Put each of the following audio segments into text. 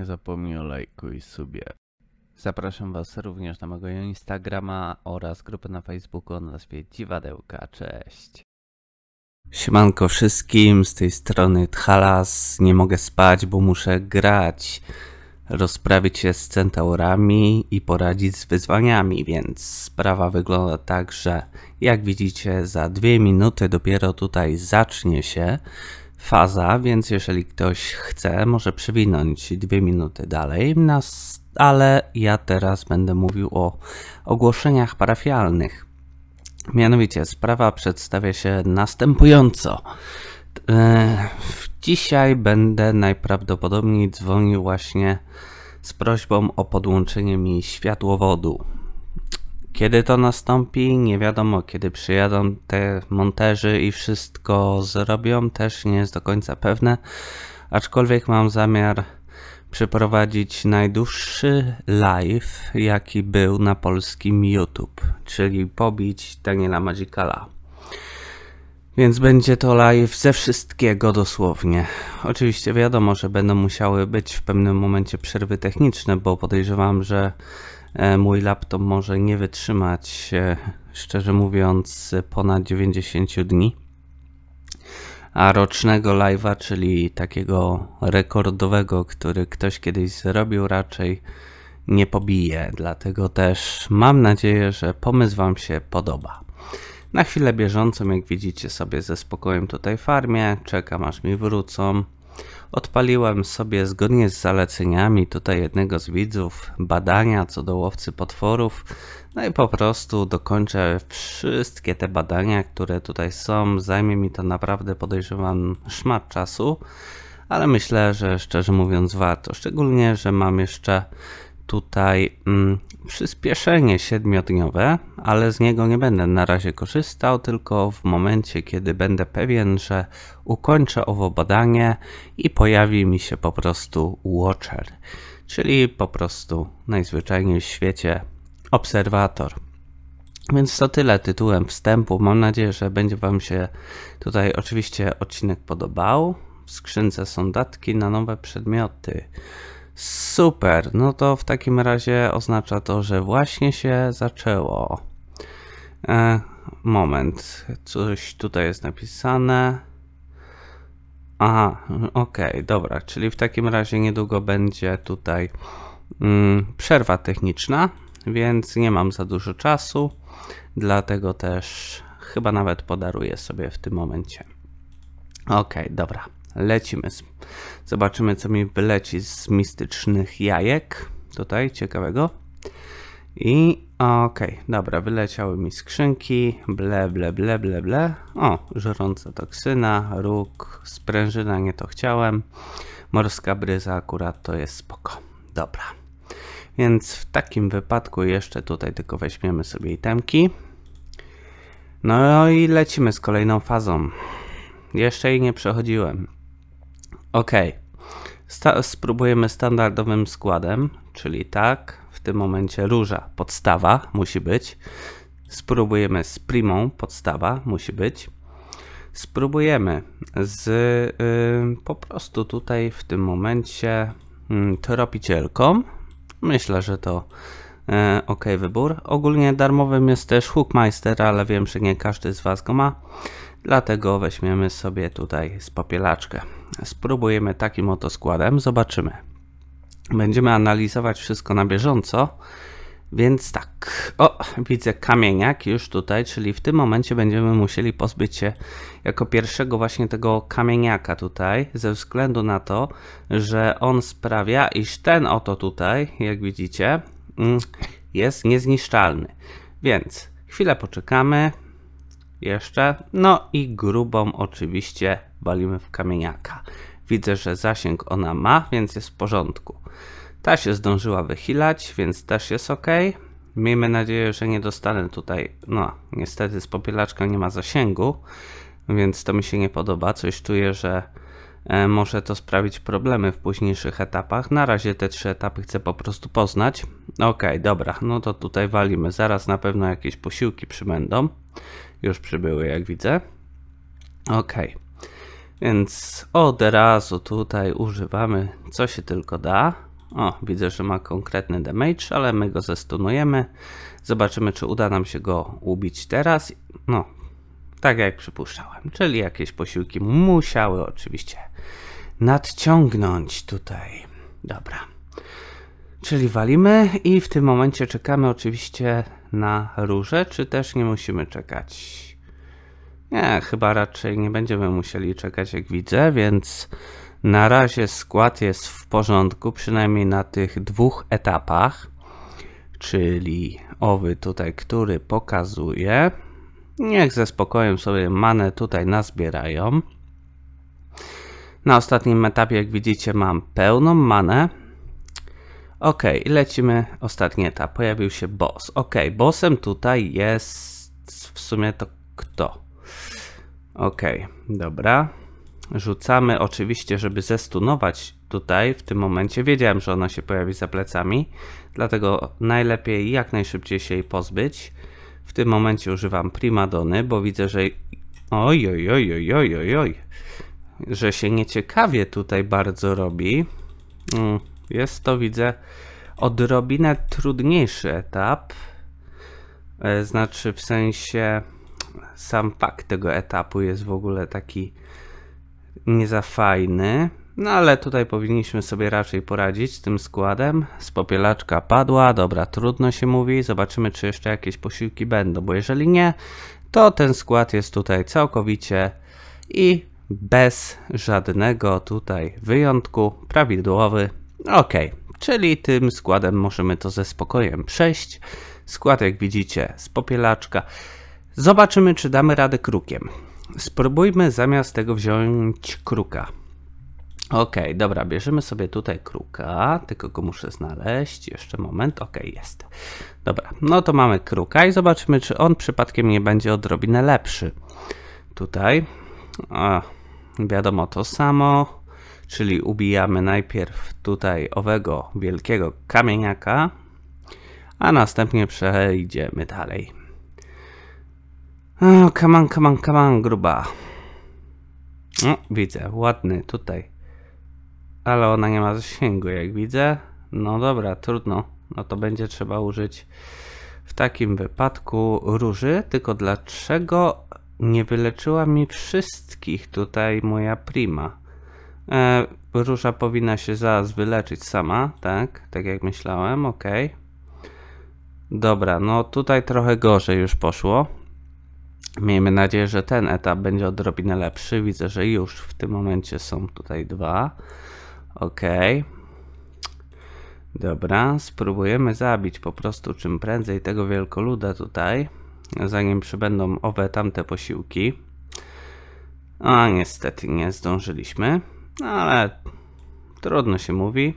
nie zapomnij o lajku i subie. Zapraszam Was również na mojego Instagrama oraz grupę na Facebooku o nazwie Dziwadełka. Cześć! Siemanko wszystkim, z tej strony Thalas. Nie mogę spać, bo muszę grać, rozprawić się z centaurami i poradzić z wyzwaniami, więc sprawa wygląda tak, że jak widzicie za dwie minuty dopiero tutaj zacznie się faza, więc jeżeli ktoś chce, może przewinąć dwie minuty dalej, ale ja teraz będę mówił o ogłoszeniach parafialnych. Mianowicie sprawa przedstawia się następująco. E, dzisiaj będę najprawdopodobniej dzwonił właśnie z prośbą o podłączenie mi światłowodu. Kiedy to nastąpi, nie wiadomo. Kiedy przyjadą te monterzy i wszystko zrobią, też nie jest do końca pewne. Aczkolwiek mam zamiar przeprowadzić najdłuższy live, jaki był na polskim YouTube, czyli pobić Daniela Magicala. Więc będzie to live ze wszystkiego dosłownie. Oczywiście wiadomo, że będą musiały być w pewnym momencie przerwy techniczne, bo podejrzewam, że E, mój laptop może nie wytrzymać, e, szczerze mówiąc, ponad 90 dni. A rocznego live'a, czyli takiego rekordowego, który ktoś kiedyś zrobił, raczej nie pobije. Dlatego też mam nadzieję, że pomysł Wam się podoba. Na chwilę bieżącą, jak widzicie sobie ze spokojem tutaj farmie, czekam aż mi wrócą. Odpaliłem sobie zgodnie z zaleceniami tutaj jednego z widzów badania co do łowcy potworów. No i po prostu dokończę wszystkie te badania, które tutaj są. Zajmie mi to naprawdę podejrzewam szmat czasu, ale myślę, że szczerze mówiąc warto. Szczególnie, że mam jeszcze tutaj mm, przyspieszenie siedmiodniowe, ale z niego nie będę na razie korzystał, tylko w momencie, kiedy będę pewien, że ukończę owo badanie i pojawi mi się po prostu watcher, czyli po prostu najzwyczajniej w świecie obserwator. Więc to tyle tytułem wstępu. Mam nadzieję, że będzie Wam się tutaj oczywiście odcinek podobał. W skrzynce są datki na nowe przedmioty. Super, no to w takim razie oznacza to, że właśnie się zaczęło. E, moment, coś tutaj jest napisane. Aha, okej, okay, dobra, czyli w takim razie niedługo będzie tutaj mm, przerwa techniczna, więc nie mam za dużo czasu, dlatego też chyba nawet podaruję sobie w tym momencie. Okej, okay, dobra lecimy. Zobaczymy, co mi wyleci z mistycznych jajek. Tutaj, ciekawego. I okej, okay, dobra, wyleciały mi skrzynki, ble, ble, ble, ble, ble. O, żerąca toksyna, róg, sprężyna, nie to chciałem. Morska bryza akurat to jest spoko. Dobra. Więc w takim wypadku jeszcze tutaj tylko weźmiemy sobie itemki. No i lecimy z kolejną fazą. Jeszcze jej nie przechodziłem. Ok. Sta spróbujemy standardowym składem, czyli tak, w tym momencie róża podstawa musi być. Spróbujemy z primą podstawa musi być. Spróbujemy z po prostu tutaj w tym momencie yy, tropicielką. Myślę, że to e, ok wybór. Ogólnie darmowym jest też Hookmeister, ale wiem, że nie każdy z Was go ma, dlatego weźmiemy sobie tutaj z popielaczkę. Spróbujemy takim oto składem, zobaczymy. Będziemy analizować wszystko na bieżąco, więc tak. O, widzę kamieniak już tutaj, czyli w tym momencie będziemy musieli pozbyć się jako pierwszego właśnie tego kamieniaka tutaj, ze względu na to, że on sprawia, iż ten oto tutaj, jak widzicie, mm, jest niezniszczalny. Więc chwilę poczekamy, jeszcze. No i grubą oczywiście walimy w kamieniaka. Widzę, że zasięg ona ma, więc jest w porządku. Ta się zdążyła wychylać, więc też jest ok. Miejmy nadzieję, że nie dostanę tutaj, no niestety z popielaczką nie ma zasięgu, więc to mi się nie podoba. Coś czuję, że e, może to sprawić problemy w późniejszych etapach. Na razie te trzy etapy chcę po prostu poznać. Ok, dobra, no to tutaj walimy. Zaraz na pewno jakieś posiłki przybędą. Już przybyły, jak widzę. Ok. Więc od razu tutaj używamy, co się tylko da. O, widzę, że ma konkretny damage, ale my go zestunujemy. Zobaczymy, czy uda nam się go ubić teraz. No, tak jak przypuszczałem, czyli jakieś posiłki musiały oczywiście nadciągnąć tutaj. Dobra. Czyli walimy i w tym momencie czekamy oczywiście na róże, czy też nie musimy czekać? Nie, chyba raczej nie będziemy musieli czekać jak widzę, więc na razie skład jest w porządku, przynajmniej na tych dwóch etapach, czyli owy tutaj, który pokazuje. Niech ze spokojem sobie manę tutaj nazbierają. Na ostatnim etapie, jak widzicie, mam pełną manę, Ok, lecimy ostatni etap. Pojawił się boss. Ok, bossem tutaj jest w sumie to kto? Ok, dobra. Rzucamy oczywiście, żeby zestunować tutaj w tym momencie. Wiedziałem, że ona się pojawi za plecami, dlatego najlepiej jak najszybciej się jej pozbyć. W tym momencie używam primadony, bo widzę, że oj, oj, oj, oj, oj, oj, oj. że się nieciekawie tutaj bardzo robi. Mm, jest to, widzę, odrobinę trudniejszy etap. E, znaczy, w sensie, sam fakt tego etapu jest w ogóle taki niezafajny. No ale tutaj powinniśmy sobie raczej poradzić z tym składem. Z padła, dobra, trudno się mówi. Zobaczymy, czy jeszcze jakieś posiłki będą, bo jeżeli nie, to ten skład jest tutaj całkowicie i bez żadnego tutaj wyjątku prawidłowy Okej, okay, czyli tym składem możemy to ze spokojem przejść. Skład, jak widzicie, z popielaczka. Zobaczymy, czy damy radę krukiem. Spróbujmy zamiast tego wziąć kruka. Ok, dobra, bierzemy sobie tutaj kruka, tylko go muszę znaleźć, jeszcze moment, ok, jest. Dobra, no to mamy kruka i zobaczymy, czy on przypadkiem nie będzie odrobinę lepszy. Tutaj, A, wiadomo to samo, Czyli ubijamy najpierw tutaj owego wielkiego kamieniaka, a następnie przejdziemy dalej. Oh, come on, come on, come on, gruba. widzę, ładny tutaj. Ale ona nie ma zasięgu, jak widzę. No dobra, trudno. No to będzie trzeba użyć w takim wypadku róży. Tylko dlaczego nie wyleczyła mi wszystkich tutaj moja prima? E, Róża powinna się zaraz wyleczyć sama, tak? Tak jak myślałem, ok. Dobra, no tutaj trochę gorzej już poszło. Miejmy nadzieję, że ten etap będzie odrobinę lepszy. Widzę, że już w tym momencie są tutaj dwa. Ok. Dobra, spróbujemy zabić po prostu czym prędzej tego wielkoluda tutaj, zanim przybędą owe tamte posiłki. A niestety nie zdążyliśmy. No ale trudno się mówi.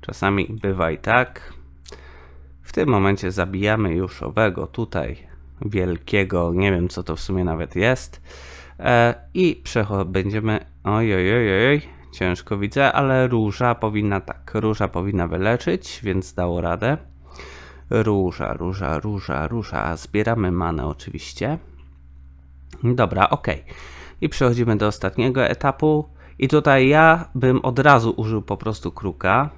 Czasami bywa i tak. W tym momencie zabijamy już owego tutaj wielkiego, nie wiem co to w sumie nawet jest. E, I będziemy... Oj, oj, ciężko widzę, ale róża powinna tak, róża powinna wyleczyć, więc dało radę. Róża, róża, róża, róża. Zbieramy manę oczywiście. Dobra, ok. I przechodzimy do ostatniego etapu, i tutaj ja bym od razu użył po prostu kruka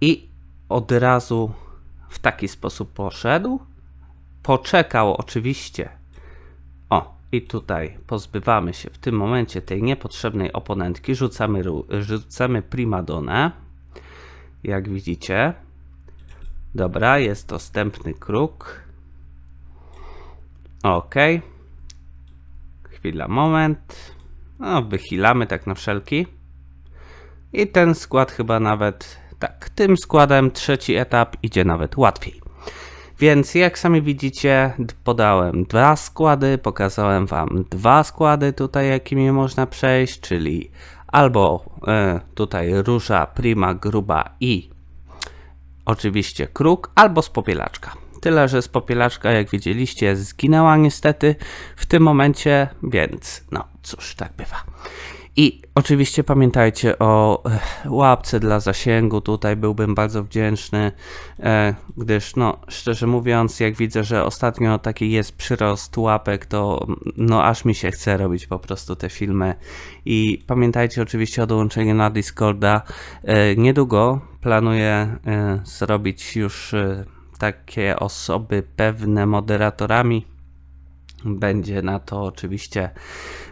i od razu w taki sposób poszedł. Poczekał oczywiście. O, i tutaj pozbywamy się w tym momencie tej niepotrzebnej oponentki. Rzucamy, rzucamy primadonę. Jak widzicie. Dobra, jest dostępny kruk. Ok. Chwila, moment. No, wychilamy tak na wszelki. I ten skład chyba nawet, tak, tym składem trzeci etap idzie nawet łatwiej. Więc jak sami widzicie, podałem dwa składy, pokazałem wam dwa składy tutaj, jakimi można przejść, czyli albo y, tutaj róża, prima, gruba i oczywiście kruk, albo spopielaczka. Tyle, że z popielaczka, jak wiedzieliście, zginęła niestety w tym momencie, więc no cóż, tak bywa. I oczywiście pamiętajcie o e, łapce dla zasięgu, tutaj byłbym bardzo wdzięczny, e, gdyż no szczerze mówiąc, jak widzę, że ostatnio taki jest przyrost łapek, to no aż mi się chce robić po prostu te filmy. I pamiętajcie oczywiście o dołączeniu na Discorda. E, niedługo planuję zrobić już takie osoby pewne moderatorami. Będzie na to oczywiście,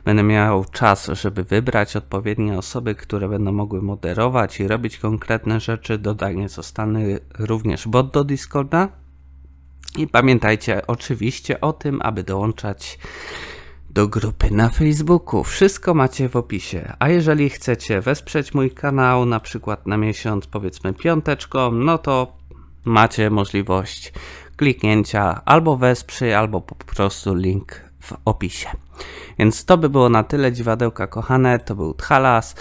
będę miał czas, żeby wybrać odpowiednie osoby, które będą mogły moderować i robić konkretne rzeczy. Dodanie zostanie również bot do Discorda. I pamiętajcie oczywiście o tym, aby dołączać do grupy na Facebooku. Wszystko macie w opisie. A jeżeli chcecie wesprzeć mój kanał, na przykład na miesiąc, powiedzmy piąteczką, no to macie możliwość kliknięcia albo wesprzyj, albo po prostu link w opisie. Więc to by było na tyle, dziwadełka kochane, to był Thalas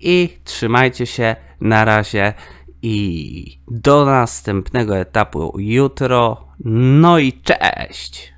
i trzymajcie się, na razie i do następnego etapu jutro, no i cześć!